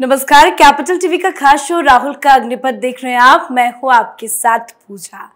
नमस्कार capital TV का खास शो राहुल का अग्निपथ देख रहे हैं आप मैं हूँ आपके साथ पूछा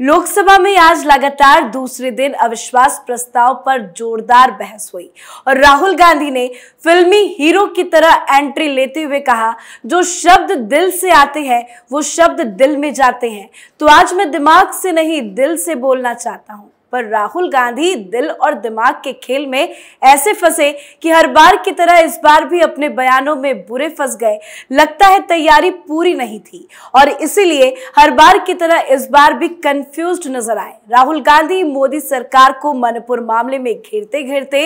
लोकसभा में आज लगातार दूसरे दिन अविश्वास प्रस्ताव पर जोरदार बहस हुई और राहुल गांधी ने फिल्मी हीरो की तरह एंट्री लेते हुए कहा जो शब्द दिल से आते हैं वो शब्द दिल में जाते हैं तो आज मैं दिमाग से नहीं दिल से बोलना चाहता हूँ पर राहुल गांधी दिल और दिमाग के खेल में ऐसे फंसे कि हर बार की तरह इस बार भी अपने बयानों में बुरे फंस गए लगता है तैयारी पूरी नहीं थी और इसीलिए हर बार की तरह इस इस बार भी कंफ्यूज्ड नजर आए राहुल गांधी मोदी सरकार को मणिपुर मामले में घेरते घेरते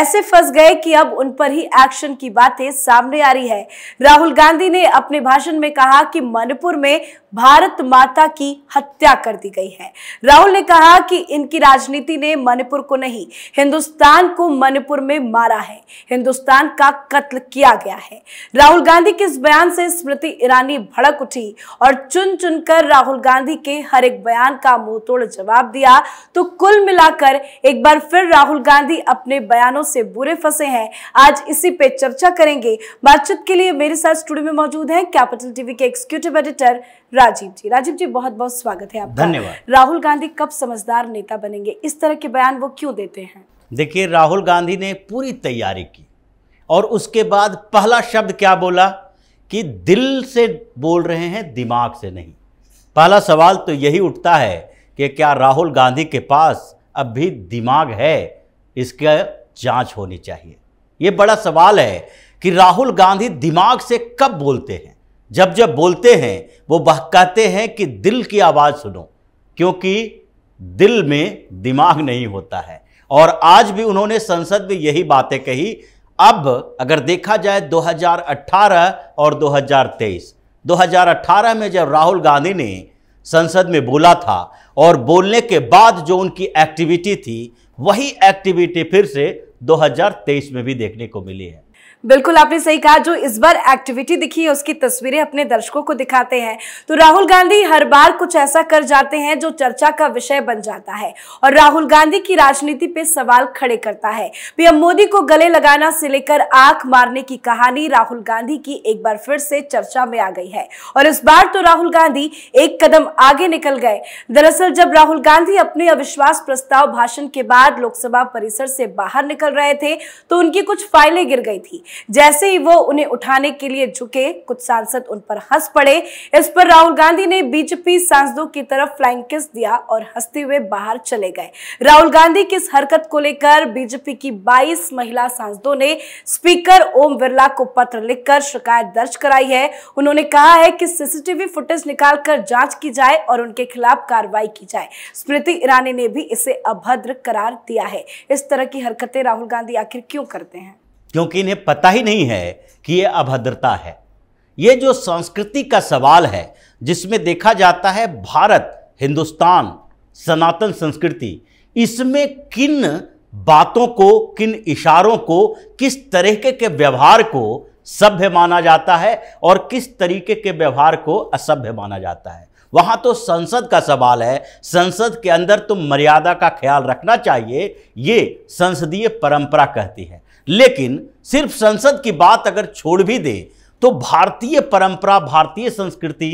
ऐसे फंस गए कि अब उन पर ही एक्शन की बातें सामने आ रही है राहुल गांधी ने अपने भाषण में कहा कि मणिपुर में भारत माता की हत्या कर दी गई है राहुल ने कहा कि इनकी राजनीति ने मणिपुर को नहीं हिंदुस्तान को मणिपुर में मारा है हिंदुस्तान का कत्ल किया गया है राहुल गांधी के इस बयान से स्मृति ईरानी भड़क उठी और चुन चुनकर राहुल गांधी के हर एक बयान का मुंह तोड़ जवाब दिया तो कुल मिलाकर एक बार फिर राहुल गांधी अपने बयानों से बुरे फंसे हैं आज इसी पे चर्चा करेंगे बातचीत के लिए मेरे साथ स्टूडियो में मौजूद है कैपिटल टीवी के एग्जीक्यूटिव एडिटर राजीव जी राजीव जी बहुत बहुत स्वागत है आपका धन्यवाद राहुल गांधी कब समझदार नेता बनेंगे इस तरह के बयान वो क्यों देते हैं देखिए राहुल गांधी ने पूरी तैयारी की और उसके बाद पहला शब्द क्या बोला कि दिल से बोल रहे हैं दिमाग से नहीं पहला सवाल तो यही उठता है कि क्या राहुल गांधी के पास अब भी दिमाग है इसका जांच होनी चाहिए ये बड़ा सवाल है कि राहुल गांधी दिमाग से कब बोलते हैं जब जब बोलते हैं वो बहकाते हैं कि दिल की आवाज़ सुनो क्योंकि दिल में दिमाग नहीं होता है और आज भी उन्होंने संसद में यही बातें कही अब अगर देखा जाए 2018 और 2023 2018 में जब राहुल गांधी ने संसद में बोला था और बोलने के बाद जो उनकी एक्टिविटी थी वही एक्टिविटी फिर से 2023 में भी देखने को मिली है बिल्कुल आपने सही कहा जो इस बार एक्टिविटी दिखी है उसकी तस्वीरें अपने दर्शकों को दिखाते हैं तो राहुल गांधी हर बार कुछ ऐसा कर जाते हैं जो चर्चा का विषय बन जाता है और राहुल गांधी की राजनीति पे सवाल खड़े करता है पीएम मोदी को गले लगाना से लेकर आंख मारने की कहानी राहुल गांधी की एक बार फिर से चर्चा में आ गई है और इस बार तो राहुल गांधी एक कदम आगे निकल गए दरअसल जब राहुल गांधी अपने अविश्वास प्रस्ताव भाषण के बाद लोकसभा परिसर से बाहर निकल रहे थे तो उनकी कुछ फाइलें गिर गई थी जैसे ही वो उन्हें उठाने के लिए झुके कुछ सांसद उन पर हंस पड़े इस पर राहुल गांधी ने बीजेपी सांसदों की तरफ फ्लाइंग किस दिया और हंसते हुए बाहर चले गए राहुल गांधी की इस हरकत को लेकर बीजेपी की 22 महिला सांसदों ने स्पीकर ओम बिरला को पत्र लिखकर शिकायत दर्ज कराई है उन्होंने कहा है कि सीसीटीवी फुटेज निकालकर जांच की जाए और उनके खिलाफ कार्रवाई की जाए स्मृति ईरानी ने भी इसे अभद्र करार दिया है इस तरह की हरकतें राहुल गांधी आखिर क्यों करते हैं क्योंकि इन्हें पता ही नहीं है कि ये अभद्रता है ये जो संस्कृति का सवाल है जिसमें देखा जाता है भारत हिंदुस्तान सनातन संस्कृति इसमें किन बातों को किन इशारों को किस तरीके के व्यवहार को सभ्य माना जाता है और किस तरीके के व्यवहार को असभ्य माना जाता है वहाँ तो संसद का सवाल है संसद के अंदर तो मर्यादा का ख्याल रखना चाहिए ये संसदीय परंपरा कहती है लेकिन सिर्फ संसद की बात अगर छोड़ भी दे तो भारतीय परंपरा भारतीय संस्कृति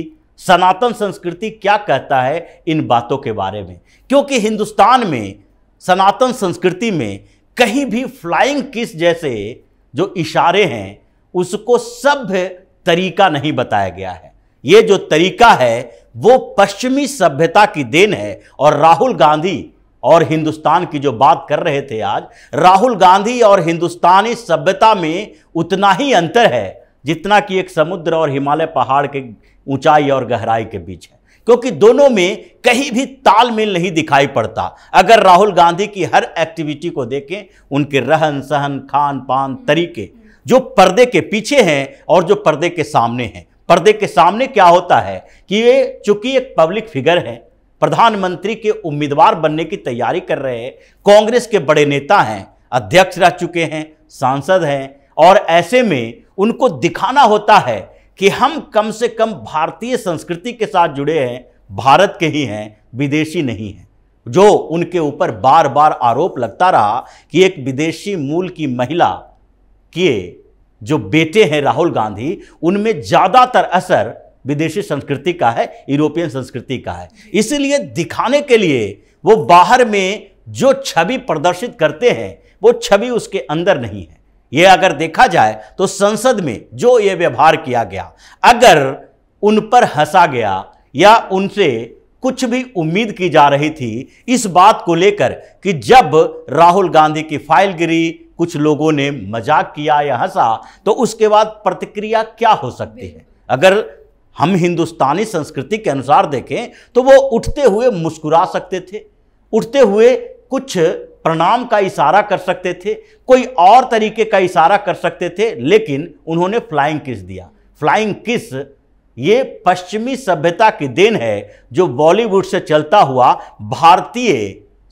सनातन संस्कृति क्या कहता है इन बातों के बारे में क्योंकि हिंदुस्तान में सनातन संस्कृति में कहीं भी फ्लाइंग किस जैसे जो इशारे हैं उसको सभ्य तरीका नहीं बताया गया है ये जो तरीका है वो पश्चिमी सभ्यता की देन है और राहुल गांधी और हिंदुस्तान की जो बात कर रहे थे आज राहुल गांधी और हिंदुस्तानी सभ्यता में उतना ही अंतर है जितना कि एक समुद्र और हिमालय पहाड़ के ऊंचाई और गहराई के बीच है क्योंकि दोनों में कहीं भी तालमेल नहीं दिखाई पड़ता अगर राहुल गांधी की हर एक्टिविटी को देखें उनके रहन सहन खान पान तरीके जो पर्दे के पीछे हैं और जो पर्दे के सामने हैं पर्दे के सामने क्या होता है कि ये चूंकि एक पब्लिक फिगर है प्रधानमंत्री के उम्मीदवार बनने की तैयारी कर रहे कांग्रेस के बड़े नेता हैं अध्यक्ष रह चुके हैं सांसद हैं और ऐसे में उनको दिखाना होता है कि हम कम से कम भारतीय संस्कृति के साथ जुड़े हैं भारत के ही हैं विदेशी नहीं हैं जो उनके ऊपर बार बार आरोप लगता रहा कि एक विदेशी मूल की महिला के जो बेटे हैं राहुल गांधी उनमें ज़्यादातर असर विदेशी संस्कृति का है यूरोपियन संस्कृति का है इसीलिए दिखाने के लिए वो बाहर में जो छवि प्रदर्शित करते हैं वो छवि उसके अंदर नहीं है ये अगर देखा जाए तो संसद में जो ये व्यवहार किया गया अगर उन पर हंसा गया या उनसे कुछ भी उम्मीद की जा रही थी इस बात को लेकर कि जब राहुल गांधी की फाइल गिरी कुछ लोगों ने मजाक किया या हंसा तो उसके बाद प्रतिक्रिया क्या हो सकती है अगर हम हिंदुस्तानी संस्कृति के अनुसार देखें तो वो उठते हुए मुस्कुरा सकते थे उठते हुए कुछ प्रणाम का इशारा कर सकते थे कोई और तरीके का इशारा कर सकते थे लेकिन उन्होंने फ्लाइंग किस दिया फ्लाइंग किस ये पश्चिमी सभ्यता की देन है जो बॉलीवुड से चलता हुआ भारतीय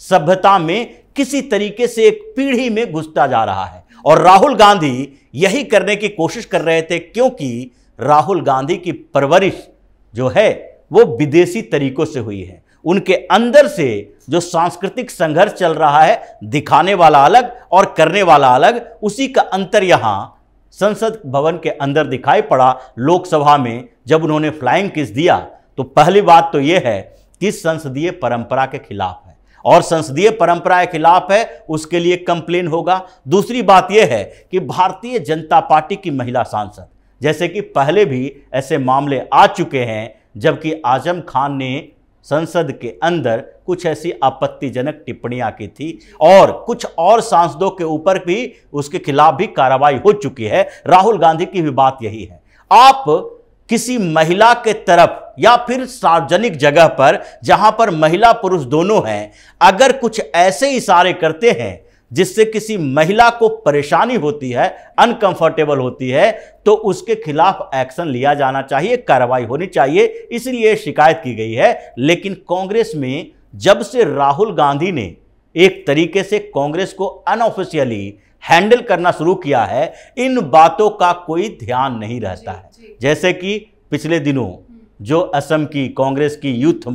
सभ्यता में किसी तरीके से एक पीढ़ी में घुसता जा रहा है और राहुल गांधी यही करने की कोशिश कर रहे थे क्योंकि राहुल गांधी की परवरिश जो है वो विदेशी तरीकों से हुई है उनके अंदर से जो सांस्कृतिक संघर्ष चल रहा है दिखाने वाला अलग और करने वाला अलग उसी का अंतर यहाँ संसद भवन के अंदर दिखाई पड़ा लोकसभा में जब उन्होंने फ्लाइंग किस दिया तो पहली बात तो ये है कि संसदीय परंपरा के खिलाफ है और संसदीय परंपरा के खिलाफ है उसके लिए कंप्लेन होगा दूसरी बात यह है कि भारतीय जनता पार्टी की महिला सांसद जैसे कि पहले भी ऐसे मामले आ चुके हैं जबकि आजम खान ने संसद के अंदर कुछ ऐसी आपत्तिजनक टिप्पणियां की थी और कुछ और सांसदों के ऊपर भी उसके खिलाफ भी कार्रवाई हो चुकी है राहुल गांधी की भी बात यही है आप किसी महिला के तरफ या फिर सार्वजनिक जगह पर जहां पर महिला पुरुष दोनों हैं अगर कुछ ऐसे इशारे करते हैं जिससे किसी महिला को परेशानी होती है अनकंफर्टेबल होती है तो उसके खिलाफ एक्शन लिया जाना चाहिए कार्रवाई होनी चाहिए इसलिए शिकायत की गई है लेकिन कांग्रेस में जब से राहुल गांधी ने एक तरीके से कांग्रेस को अनऑफिशियली हैंडल करना शुरू किया है इन बातों का कोई ध्यान नहीं रहता है जैसे कि पिछले दिनों जो असम की कांग्रेस की यूथ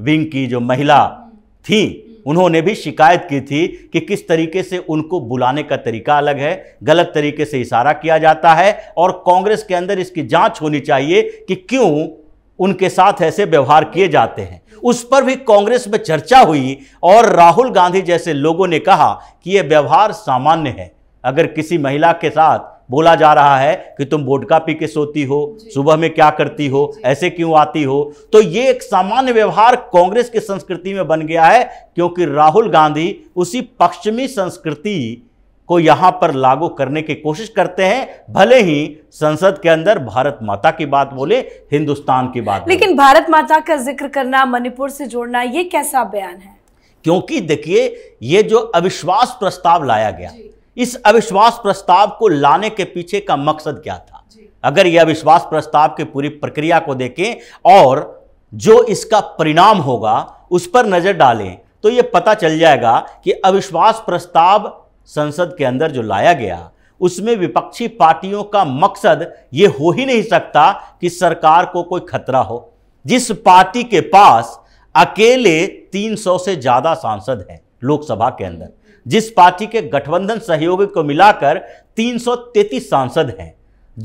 विंग की जो महिला हम्म। थी उन्होंने भी शिकायत की थी कि किस तरीके से उनको बुलाने का तरीका अलग है गलत तरीके से इशारा किया जाता है और कांग्रेस के अंदर इसकी जांच होनी चाहिए कि क्यों उनके साथ ऐसे व्यवहार किए जाते हैं उस पर भी कांग्रेस में चर्चा हुई और राहुल गांधी जैसे लोगों ने कहा कि यह व्यवहार सामान्य है अगर किसी महिला के साथ बोला जा रहा है कि तुम वोडका पी के सोती हो सुबह में क्या करती हो ऐसे क्यों आती हो तो ये एक सामान्य व्यवहार कांग्रेस की संस्कृति में बन गया है क्योंकि राहुल गांधी उसी पश्चिमी संस्कृति को यहाँ पर लागू करने की कोशिश करते हैं भले ही संसद के अंदर भारत माता की बात बोले हिंदुस्तान की बात लेकिन भारत माता का जिक्र करना मणिपुर से जोड़ना ये कैसा बयान है क्योंकि देखिए ये जो अविश्वास प्रस्ताव लाया गया इस अविश्वास प्रस्ताव को लाने के पीछे का मकसद क्या था अगर यह अविश्वास प्रस्ताव की पूरी प्रक्रिया को देखें और जो इसका परिणाम होगा उस पर नज़र डालें तो यह पता चल जाएगा कि अविश्वास प्रस्ताव संसद के अंदर जो लाया गया उसमें विपक्षी पार्टियों का मकसद ये हो ही नहीं सकता कि सरकार को कोई खतरा हो जिस पार्टी के पास अकेले 300 से ज़्यादा सांसद हैं लोकसभा के अंदर जिस पार्टी के गठबंधन सहयोगी को मिलाकर 333 सांसद हैं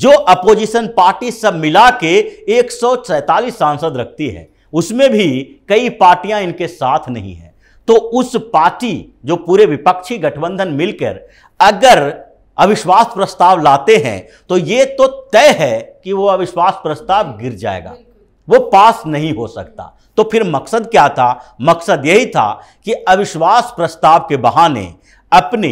जो अपोजिशन पार्टी सब मिला के एक सांसद रखती है उसमें भी कई पार्टियां इनके साथ नहीं हैं तो उस पार्टी जो पूरे विपक्षी गठबंधन मिलकर अगर अविश्वास प्रस्ताव लाते हैं तो ये तो तय है कि वो अविश्वास प्रस्ताव गिर जाएगा वो पास नहीं हो सकता तो फिर मकसद क्या था मकसद यही था कि अविश्वास प्रस्ताव के बहाने अपने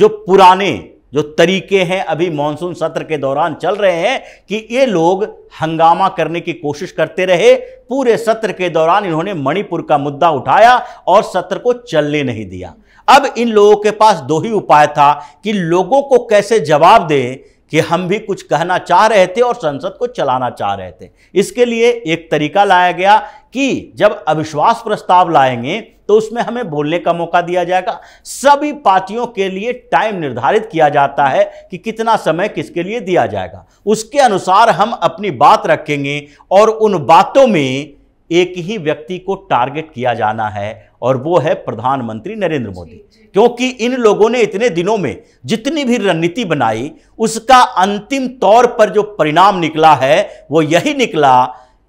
जो पुराने जो तरीके हैं अभी मानसून सत्र के दौरान चल रहे हैं कि ये लोग हंगामा करने की कोशिश करते रहे पूरे सत्र के दौरान इन्होंने मणिपुर का मुद्दा उठाया और सत्र को चलने नहीं दिया अब इन लोगों के पास दो ही उपाय था कि लोगों को कैसे जवाब दें कि हम भी कुछ कहना चाह रहे थे और संसद को चलाना चाह रहे थे इसके लिए एक तरीका लाया गया कि जब अविश्वास प्रस्ताव लाएंगे तो उसमें हमें बोलने का मौका दिया जाएगा सभी पार्टियों के लिए टाइम निर्धारित किया जाता है कि कितना समय किसके लिए दिया जाएगा उसके अनुसार हम अपनी बात रखेंगे और उन बातों में एक ही व्यक्ति को टारगेट किया जाना है और वो है प्रधानमंत्री नरेंद्र मोदी क्योंकि इन लोगों ने इतने दिनों में जितनी भी रणनीति बनाई उसका अंतिम तौर पर जो परिणाम निकला है वो यही निकला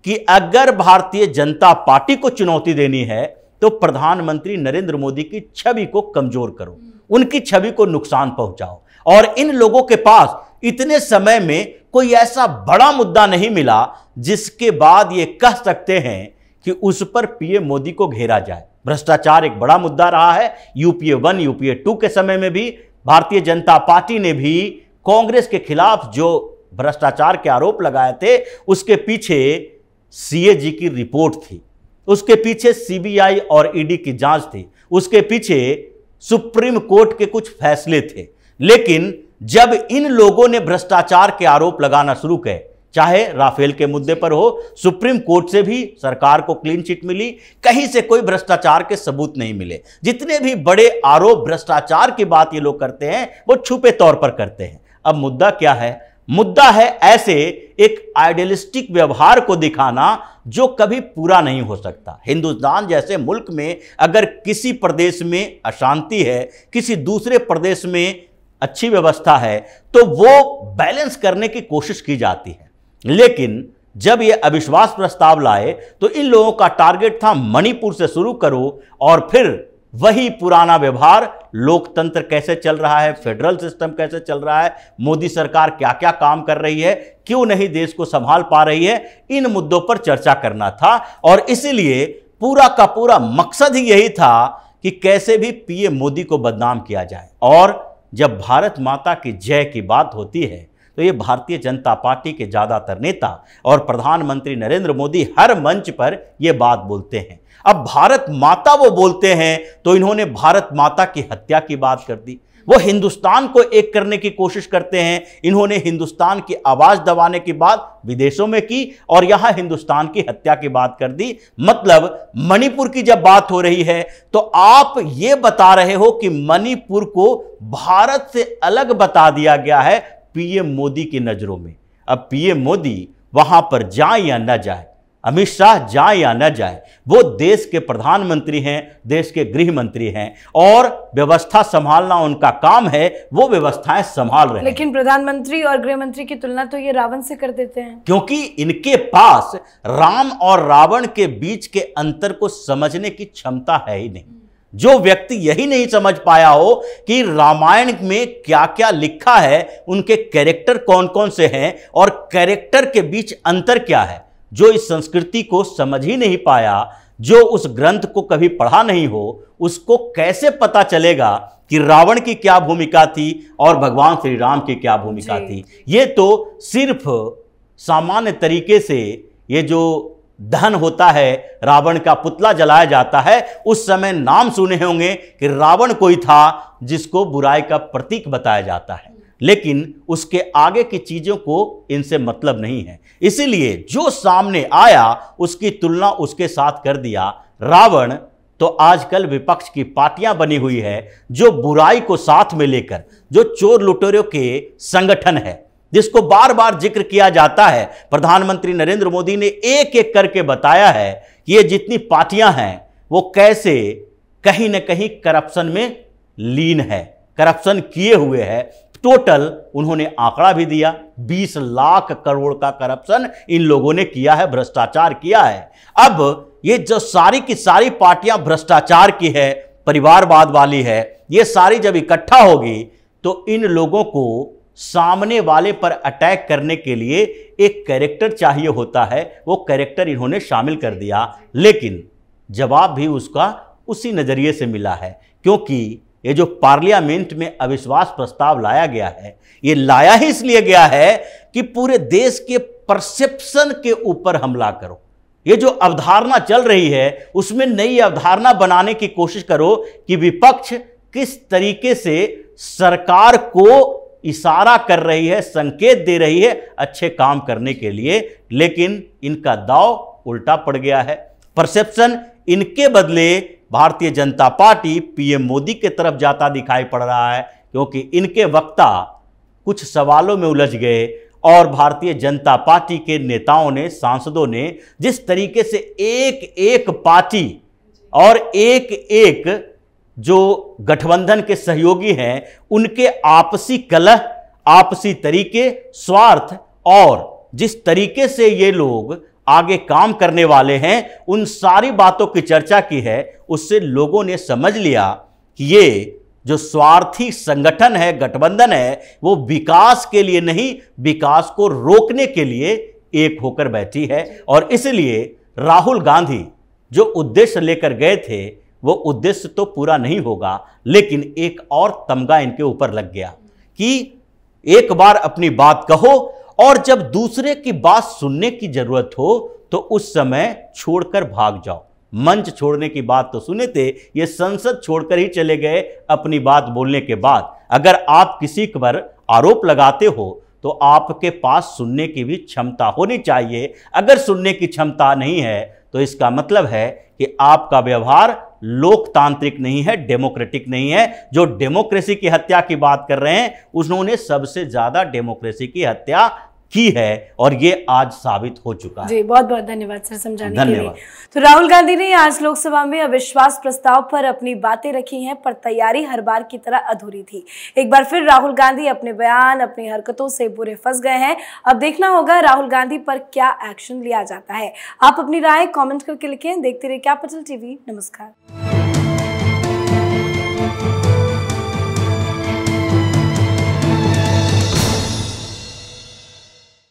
कि अगर भारतीय जनता पार्टी को चुनौती देनी है तो प्रधानमंत्री नरेंद्र मोदी की छवि को कमजोर करो हम्म। उनकी छवि को नुकसान पहुंचाओ और इन लोगों के पास इतने समय में कोई ऐसा बड़ा मुद्दा नहीं मिला जिसके बाद ये कह सकते हैं कि उस पर पीएम मोदी को घेरा जाए भ्रष्टाचार एक बड़ा मुद्दा रहा है यूपीए वन यूपीए टू के समय में भी भारतीय जनता पार्टी ने भी कांग्रेस के खिलाफ जो भ्रष्टाचार के आरोप लगाए थे उसके पीछे सीएजी की रिपोर्ट थी उसके पीछे सीबीआई और ईडी की जांच थी उसके पीछे सुप्रीम कोर्ट के कुछ फैसले थे लेकिन जब इन लोगों ने भ्रष्टाचार के आरोप लगाना शुरू किए चाहे राफेल के मुद्दे पर हो सुप्रीम कोर्ट से भी सरकार को क्लीन चिट मिली कहीं से कोई भ्रष्टाचार के सबूत नहीं मिले जितने भी बड़े आरोप भ्रष्टाचार की बात ये लोग करते हैं वो छुपे तौर पर करते हैं अब मुद्दा क्या है मुद्दा है ऐसे एक आइडियलिस्टिक व्यवहार को दिखाना जो कभी पूरा नहीं हो सकता हिंदुस्तान जैसे मुल्क में अगर किसी प्रदेश में अशांति है किसी दूसरे प्रदेश में अच्छी व्यवस्था है तो वो बैलेंस करने की कोशिश की जाती है लेकिन जब ये अविश्वास प्रस्ताव लाए तो इन लोगों का टारगेट था मणिपुर से शुरू करो और फिर वही पुराना व्यवहार लोकतंत्र कैसे चल रहा है फेडरल सिस्टम कैसे चल रहा है मोदी सरकार क्या क्या काम कर रही है क्यों नहीं देश को संभाल पा रही है इन मुद्दों पर चर्चा करना था और इसीलिए पूरा का पूरा मकसद ही यही था कि कैसे भी पीएम मोदी को बदनाम किया जाए और जब भारत माता की जय की बात होती है तो ये भारतीय जनता पार्टी के ज़्यादातर नेता और प्रधानमंत्री नरेंद्र मोदी हर मंच पर ये बात बोलते हैं अब भारत माता वो बोलते हैं तो इन्होंने भारत माता की हत्या की बात कर दी वो हिंदुस्तान को एक करने की कोशिश करते हैं इन्होंने हिंदुस्तान की आवाज़ दबाने की बात विदेशों में की और यहाँ हिंदुस्तान की हत्या की बात कर दी मतलब मणिपुर की जब बात हो रही है तो आप ये बता रहे हो कि मणिपुर को भारत से अलग बता दिया गया है पीएम मोदी की नज़रों में अब पीएम मोदी वहां पर जाए या ना जाए अमित शाह जाए या न जाए वो देश के प्रधानमंत्री हैं देश के गृह मंत्री हैं और व्यवस्था संभालना उनका काम है वो व्यवस्थाएं संभाल रहे हैं लेकिन प्रधानमंत्री और गृह मंत्री की तुलना तो ये रावण से कर देते हैं क्योंकि इनके पास राम और रावण के बीच के अंतर को समझने की क्षमता है ही नहीं जो व्यक्ति यही नहीं समझ पाया हो कि रामायण में क्या क्या लिखा है उनके कैरेक्टर कौन कौन से हैं और कैरेक्टर के बीच अंतर क्या है जो इस संस्कृति को समझ ही नहीं पाया जो उस ग्रंथ को कभी पढ़ा नहीं हो उसको कैसे पता चलेगा कि रावण की क्या भूमिका थी और भगवान श्री राम की क्या भूमिका थी ये तो सिर्फ सामान्य तरीके से ये जो दहन होता है रावण का पुतला जलाया जाता है उस समय नाम सुने होंगे कि रावण कोई था जिसको बुराई का प्रतीक बताया जाता है लेकिन उसके आगे की चीज़ों को इनसे मतलब नहीं है इसीलिए जो सामने आया उसकी तुलना उसके साथ कर दिया रावण तो आजकल विपक्ष की पार्टियां बनी हुई है जो बुराई को साथ में लेकर जो चोर लुटेरों के संगठन है जिसको बार बार जिक्र किया जाता है प्रधानमंत्री नरेंद्र मोदी ने एक एक करके बताया है कि ये जितनी पार्टियां हैं वो कैसे कहीं ना कहीं करप्शन में लीन है करप्शन किए हुए है टोटल उन्होंने आंकड़ा भी दिया 20 लाख करोड़ का करप्शन इन लोगों ने किया है भ्रष्टाचार किया है अब ये जो सारी की सारी पार्टियां भ्रष्टाचार की है परिवारवाद वाली है ये सारी जब इकट्ठा होगी तो इन लोगों को सामने वाले पर अटैक करने के लिए एक कैरेक्टर चाहिए होता है वो कैरेक्टर इन्होंने शामिल कर दिया लेकिन जवाब भी उसका उसी नज़रिए से मिला है क्योंकि ये जो पार्लियामेंट में अविश्वास प्रस्ताव लाया गया है ये लाया ही इसलिए गया है कि पूरे देश के परसेप्शन के ऊपर हमला करो ये जो अवधारणा चल रही है उसमें नई अवधारणा बनाने की कोशिश करो कि विपक्ष किस तरीके से सरकार को इशारा कर रही है संकेत दे रही है अच्छे काम करने के लिए लेकिन इनका दाव उल्टा पड़ गया है परसेप्शन इनके बदले भारतीय जनता पार्टी पीएम मोदी के तरफ जाता दिखाई पड़ रहा है क्योंकि इनके वक्ता कुछ सवालों में उलझ गए और भारतीय जनता पार्टी के नेताओं ने सांसदों ने जिस तरीके से एक एक पार्टी और एक एक जो गठबंधन के सहयोगी हैं उनके आपसी कलह आपसी तरीके स्वार्थ और जिस तरीके से ये लोग आगे काम करने वाले हैं उन सारी बातों की चर्चा की है उससे लोगों ने समझ लिया कि ये जो स्वार्थी संगठन है गठबंधन है वो विकास के लिए नहीं विकास को रोकने के लिए एक होकर बैठी है और इसलिए राहुल गांधी जो उद्देश्य लेकर गए थे वो उद्देश्य तो पूरा नहीं होगा लेकिन एक और तमगा इनके ऊपर लग गया कि एक बार अपनी बात कहो और जब दूसरे की बात सुनने की जरूरत हो तो उस समय छोड़कर भाग जाओ मंच छोड़ने की बात तो सुने थे ये संसद छोड़कर ही चले गए अपनी बात बोलने के बाद अगर आप किसी पर आरोप लगाते हो तो आपके पास सुनने की भी क्षमता होनी चाहिए अगर सुनने की क्षमता नहीं है तो इसका मतलब है कि आपका व्यवहार लोकतांत्रिक नहीं है डेमोक्रेटिक नहीं है जो डेमोक्रेसी की हत्या की बात कर रहे हैं उन्होंने सबसे ज़्यादा डेमोक्रेसी की हत्या की है और ये आज साबित हो चुका है जी बहुत बहुत धन्यवाद सर समझाने धन्यवाद तो राहुल गांधी ने आज लोकसभा में अविश्वास प्रस्ताव पर अपनी बातें रखी हैं पर तैयारी हर बार की तरह अधूरी थी एक बार फिर राहुल गांधी अपने बयान अपनी हरकतों से बुरे फंस गए हैं अब देखना होगा राहुल गांधी पर क्या एक्शन लिया जाता है आप अपनी राय कॉमेंट करके लिखें देखते रहे कैपिटल टीवी नमस्कार